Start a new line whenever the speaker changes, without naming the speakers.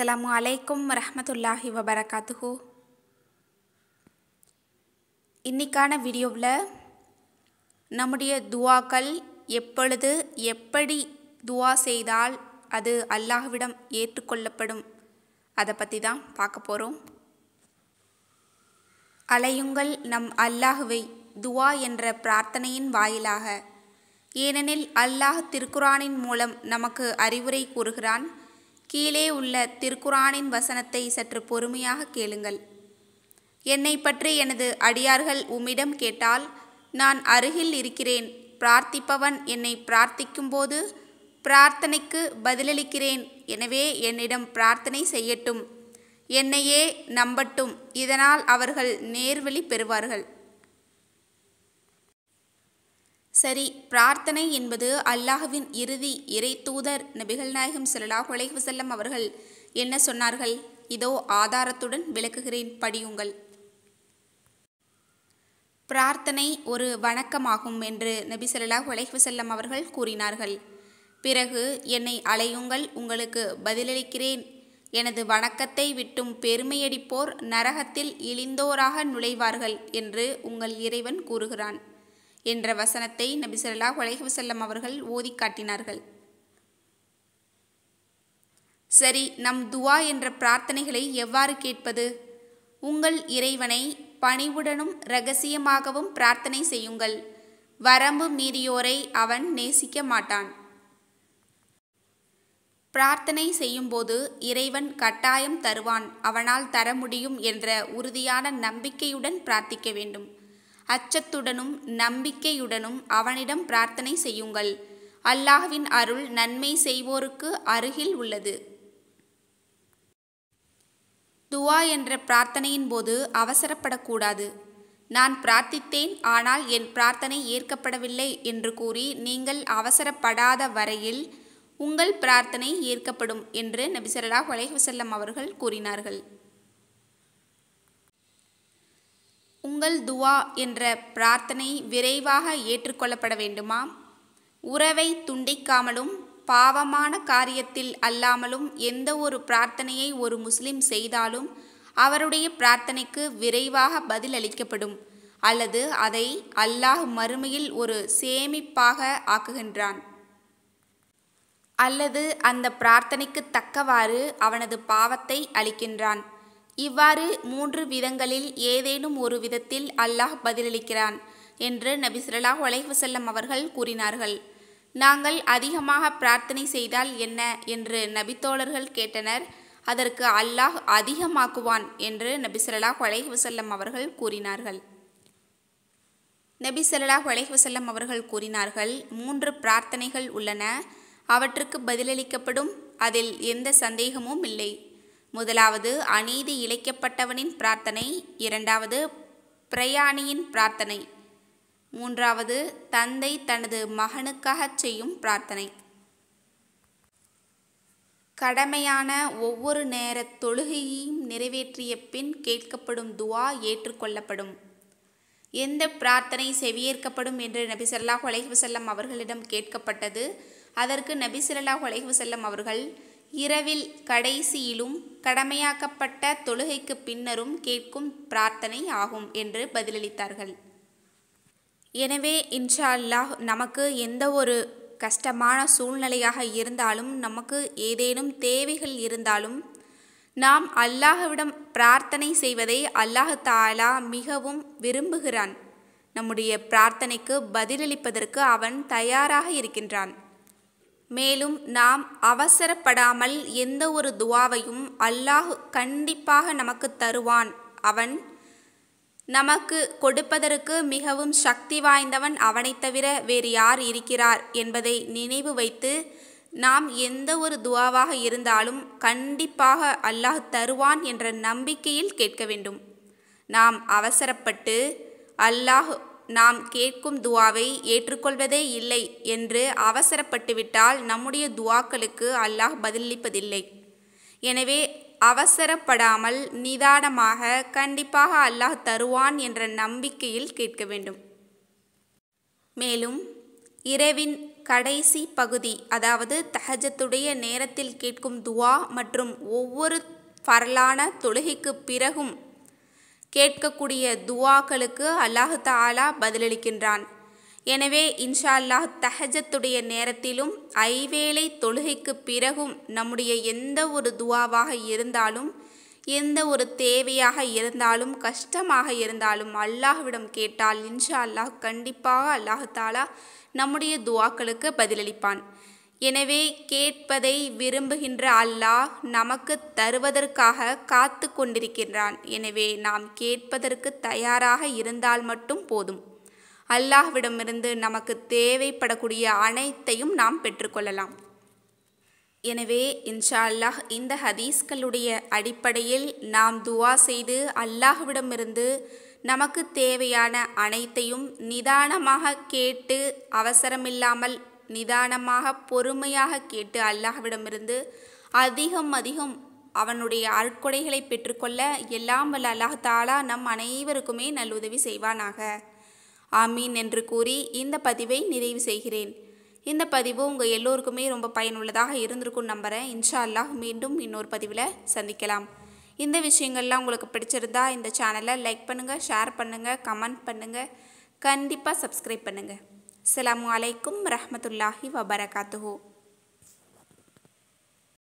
அஸ்ஸலாமு அலைக்கும் ரஹமத்துல்லாஹி வபரகாத்துஹு இன்றைக்கான வீடியோவில் நம்முடைய துவாக்கள் எப்பொழுது எப்படி துவா செய்தால் அது அல்லாஹ்விடம் ஏற்றுக்கொள்ளப்படும் அதை பற்றி தான் பார்க்க போகிறோம் அலையுங்கள் நம் அல்லாஹுவை துவா என்ற பிரார்த்தனையின் வாயிலாக ஏனெனில் அல்லாஹ் திருக்குரானின் மூலம் நமக்கு அறிவுரை கூறுகிறான் கீழே உள்ள திருக்குரானின் வசனத்தை சற்று பொறுமையாக கேளுங்கள் என்னை பற்றி எனது அடியார்கள் உம்மிடம் கேட்டால் நான் அருகில் இருக்கிறேன் பிரார்த்திப்பவன் என்னை பிரார்த்திக்கும்போது பிரார்த்தனைக்கு பதிலளிக்கிறேன் எனவே என்னிடம் பிரார்த்தனை செய்யட்டும் என்னையே நம்பட்டும் இதனால் அவர்கள் நேர்வழி பெறுவார்கள் சரி பிரார்த்தனை என்பது அல்லாஹுவின் இறுதி இறை தூதர் நபிகள் நாயகம் சல்லாஹ் செல்லம் அவர்கள் என்ன சொன்னார்கள் இதோ ஆதாரத்துடன் விளக்குகிறேன் படியுங்கள் பிரார்த்தனை ஒரு வணக்கமாகும் என்று நபி சொல்லாஹ் செல்லம் அவர்கள் கூறினார்கள் பிறகு என்னை அலையுங்கள் உங்களுக்கு பதிலளிக்கிறேன் எனது வணக்கத்தை விட்டும் பெருமையடிப்போர் நரகத்தில் இழிந்தோராக நுழைவார்கள் என்று உங்கள் இறைவன் கூறுகிறான் என்ற வசனத்தை நபி சொல்லாஹ் உலகவசல்லம் அவர்கள் ஓதி காட்டினார்கள் சரி நம் துவா என்ற பிரார்த்தனைகளை எவ்வாறு கேட்பது உங்கள் இறைவனை பணிவுடனும் இரகசியமாகவும் பிரார்த்தனை செய்யுங்கள் வரம்பு மீறியோரை அவன் நேசிக்க மாட்டான் பிரார்த்தனை செய்யும்போது இறைவன் கட்டாயம் தருவான் அவனால் தர முடியும் என்ற உறுதியான நம்பிக்கையுடன் பிரார்த்திக்க வேண்டும் அச்சத்துடனும் நம்பிக்கையுடனும் அவனிடம் பிரார்த்தனை செய்யுங்கள் அல்லாஹ்வின் அருள் நன்மை செய்வோருக்கு அருகில் உள்ளது துவா என்ற பிரார்த்தனையின் போது அவசரப்படக்கூடாது நான் பிரார்த்தித்தேன் ஆனால் என் பிரார்த்தனை ஏற்கப்படவில்லை என்று கூறி நீங்கள் அவசரப்படாத வரையில் உங்கள் பிரார்த்தனை ஏற்கப்படும் என்று நபிசரலா ஒலைஹுசல்லம் அவர்கள் கூறினார்கள் உங்கள் துவா என்ற பிரார்த்தனை விரைவாக ஏற்றுக்கொள்ளப்பட வேண்டுமா உறவை துண்டிக்காமலும் பாவமான காரியத்தில் அல்லாமலும் எந்த ஒரு பிரார்த்தனையை ஒரு முஸ்லிம் செய்தாலும் அவருடைய பிரார்த்தனைக்கு விரைவாக பதில் அளிக்கப்படும் அல்லது அதை அல்லாஹ் மறுமையில் ஒரு சேமிப்பாக ஆக்குகின்றான் அல்லது அந்த பிரார்த்தனைக்கு தக்கவாறு அவனது பாவத்தை அளிக்கின்றான் இவ்வாறு மூன்று விதங்களில் ஏதேனும் ஒரு விதத்தில் அல்லாஹ் பதிலளிக்கிறான் என்று நபி சொல்லாஹ் செல்லம் அவர்கள் கூறினார்கள் நாங்கள் அதிகமாக பிரார்த்தனை செய்தால் என்ன என்று நபித்தோழர்கள் கேட்டனர் அதற்கு அல்லாஹ் அதிகமாக்குவான் என்று நபி சொல்லாஹ் செல்லம் அவர்கள் கூறினார்கள் நபி சொல்லாஹ் செல்லம் அவர்கள் கூறினார்கள் மூன்று பிரார்த்தனைகள் உள்ளன அவற்றுக்கு பதிலளிக்கப்படும் அதில் எந்த சந்தேகமும் இல்லை முதலாவது அநீதி இழைக்கப்பட்டவனின் பிரார்த்தனை இரண்டாவது பிரயாணியின் பிரார்த்தனை மூன்றாவது தந்தை தனது மகனுக்காக செய்யும் பிரார்த்தனை கடமையான ஒவ்வொரு நேர தொழுகையையும் நிறைவேற்றிய பின் கேட்கப்படும் துவா ஏற்றுக்கொள்ளப்படும் எந்த பிரார்த்தனை செவியேற்கப்படும் என்று நபி சொல்லாஹ் உலகி வசல்லம் அவர்களிடம் கேட்கப்பட்டது அதற்கு நபி சொல்லாஹ் உலகி வசல்லம் அவர்கள் இரவில் கடைசியிலும் கடமையாக்கப்பட்ட தொழுகைக்கு பின்னரும் கேட்கும் பிரார்த்தனை ஆகும் என்று பதிலளித்தார்கள் எனவே இன்ஷா அல்லாஹ் நமக்கு எந்த ஒரு கஷ்டமான சூழ்நிலையாக இருந்தாலும் நமக்கு ஏதேனும் தேவைகள் இருந்தாலும் நாம் அல்லாஹ்விடம் பிரார்த்தனை செய்வதை அல்லாஹ் தாலா மிகவும் விரும்புகிறான் நம்முடைய பிரார்த்தனைக்கு பதிலளிப்பதற்கு அவன் தயாராக இருக்கின்றான் மேலும் நாம் அவசரப்படாமல் எந்த ஒரு துவாவையும் அல்லாஹ் கண்டிப்பாக நமக்கு தருவான் அவன் நமக்கு கொடுப்பதற்கு மிகவும் சக்தி வாய்ந்தவன் அவனை தவிர வேறு யார் இருக்கிறார் என்பதை நினைவு வைத்து நாம் எந்த ஒரு துவாவாக இருந்தாலும் கண்டிப்பாக அல்லாஹ் தருவான் என்ற நம்பிக்கையில் கேட்க வேண்டும் நாம் அவசரப்பட்டு அல்லாஹ் நாம் கேட்கும் துவாவை ஏற்றுக்கொள்வதே இல்லை என்று அவசரப்பட்டுவிட்டால் நம்முடைய துவாக்களுக்கு அல்லாஹ் பதிலளிப்பதில்லை எனவே அவசரப்படாமல் நிதானமாக கண்டிப்பாக அல்லாஹ் தருவான் என்ற நம்பிக்கையில் கேட்க வேண்டும் மேலும் இரவின் கடைசி பகுதி அதாவது தஹஜத்துடைய நேரத்தில் கேட்கும் துவா மற்றும் ஒவ்வொரு பரலான தொழுகைக்கு பிறகும் கேட்கக்கூடிய துவாக்களுக்கு அல்லாஹு தாலா பதிலளிக்கின்றான் எனவே இன்ஷா அல்லாஹ் தஹஜத்துடைய நேரத்திலும் ஐவேளை தொழுகைக்கு பிறகும் நம்முடைய எந்த ஒரு துவாவாக இருந்தாலும் எந்த ஒரு தேவையாக இருந்தாலும் கஷ்டமாக இருந்தாலும் அல்லாஹ்விடம் கேட்டால் இன்ஷா அல்லாஹ் கண்டிப்பாக அல்லாஹு தாலா நம்முடைய துவாக்களுக்கு பதிலளிப்பான் எனவே கேட்பதை விரும்புகின்ற அல்லாஹ் நமக்கு தருவதற்காக காத்து கொண்டிருக்கின்றான் எனவே நாம் கேட்பதற்கு தயாராக இருந்தால் மட்டும் போதும் அல்லாஹ்விடமிருந்து நமக்கு தேவைப்படக்கூடிய அனைத்தையும் நாம் பெற்றுக்கொள்ளலாம் எனவே இன்ஷா அல்லாஹ் இந்த ஹதீஸ்களுடைய அடிப்படையில் நாம் துவா செய்து அல்லாஹ்விடமிருந்து நமக்கு தேவையான அனைத்தையும் நிதானமாக கேட்டு அவசரமில்லாமல் நிதானமாக பொறுமையாக கேட்டு அல்லாஹ்விடமிருந்து அதிகம் அதிகம் அவனுடைய அற்கொடைகளை பெற்றுக்கொள்ள எல்லாம் வல்ல அல்லாஹ் தாலா நம் அனைவருக்குமே நல்லுதவி செய்வானாக ஆமீன் என்று கூறி இந்த பதிவை நிறைவு செய்கிறேன் இந்த பதிவு உங்கள் எல்லோருக்குமே ரொம்ப பயனுள்ளதாக இருந்திருக்கும் நம்புகிறேன் இன்ஷா அல்லாஹ் மீண்டும் இன்னொரு பதிவில் சந்திக்கலாம் இந்த விஷயங்கள்லாம் உங்களுக்கு பிடிச்சிருந்தா இந்த சேனலை லைக் பண்ணுங்கள் ஷேர் பண்ணுங்கள் கமெண்ட் பண்ணுங்கள் கண்டிப்பாக சப்ஸ்கிரைப் பண்ணுங்கள் அஸ்லாம் வலைக்கும் ரஹமத்துல்லாஹி வபரகாத்துஹூ